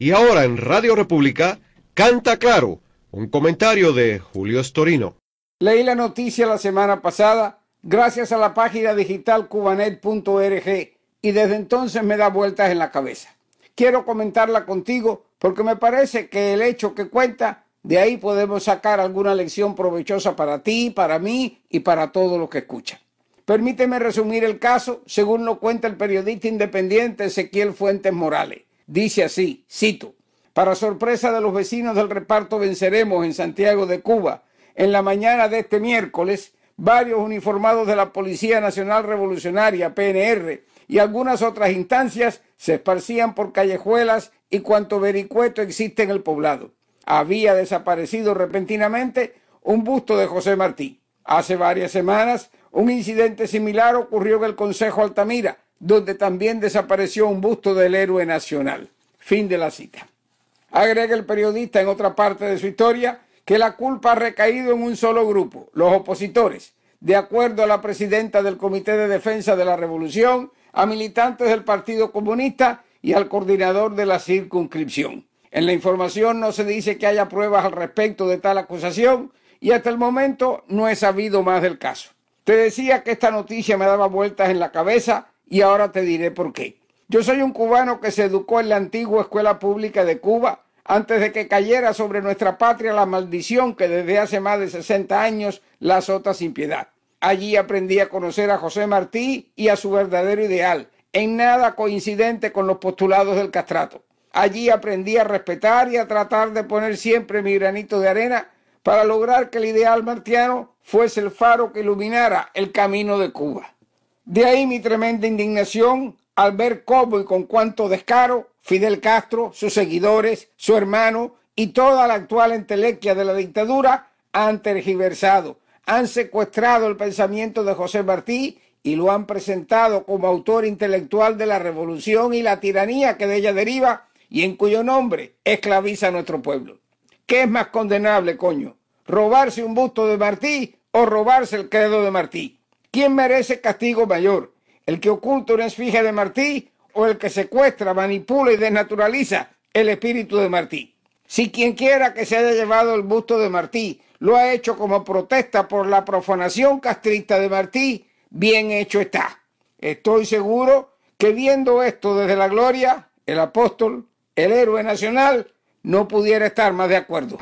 Y ahora en Radio República, Canta Claro, un comentario de Julio Estorino. Leí la noticia la semana pasada gracias a la página digital cubanet.org y desde entonces me da vueltas en la cabeza. Quiero comentarla contigo porque me parece que el hecho que cuenta, de ahí podemos sacar alguna lección provechosa para ti, para mí y para todos los que escuchan. Permíteme resumir el caso según lo cuenta el periodista independiente Ezequiel Fuentes Morales. Dice así, cito, para sorpresa de los vecinos del reparto venceremos en Santiago de Cuba, en la mañana de este miércoles, varios uniformados de la Policía Nacional Revolucionaria, PNR, y algunas otras instancias se esparcían por callejuelas y cuanto vericueto existe en el poblado. Había desaparecido repentinamente un busto de José Martí. Hace varias semanas, un incidente similar ocurrió en el Consejo Altamira, donde también desapareció un busto del héroe nacional. Fin de la cita. Agrega el periodista en otra parte de su historia que la culpa ha recaído en un solo grupo, los opositores, de acuerdo a la presidenta del Comité de Defensa de la Revolución, a militantes del Partido Comunista y al coordinador de la circunscripción. En la información no se dice que haya pruebas al respecto de tal acusación y hasta el momento no he sabido más del caso. Te decía que esta noticia me daba vueltas en la cabeza y ahora te diré por qué. Yo soy un cubano que se educó en la antigua escuela pública de Cuba antes de que cayera sobre nuestra patria la maldición que desde hace más de 60 años la azota sin piedad. Allí aprendí a conocer a José Martí y a su verdadero ideal, en nada coincidente con los postulados del castrato. Allí aprendí a respetar y a tratar de poner siempre mi granito de arena para lograr que el ideal martiano fuese el faro que iluminara el camino de Cuba. De ahí mi tremenda indignación al ver cómo y con cuánto descaro Fidel Castro, sus seguidores, su hermano y toda la actual entelequia de la dictadura han tergiversado, han secuestrado el pensamiento de José Martí y lo han presentado como autor intelectual de la revolución y la tiranía que de ella deriva y en cuyo nombre esclaviza a nuestro pueblo. ¿Qué es más condenable, coño? ¿Robarse un busto de Martí o robarse el credo de Martí? ¿Quién merece castigo mayor? ¿El que oculta una esfinge de Martí o el que secuestra, manipula y desnaturaliza el espíritu de Martí? Si quien quiera que se haya llevado el busto de Martí lo ha hecho como protesta por la profanación castrista de Martí, bien hecho está. Estoy seguro que viendo esto desde la gloria, el apóstol, el héroe nacional, no pudiera estar más de acuerdo.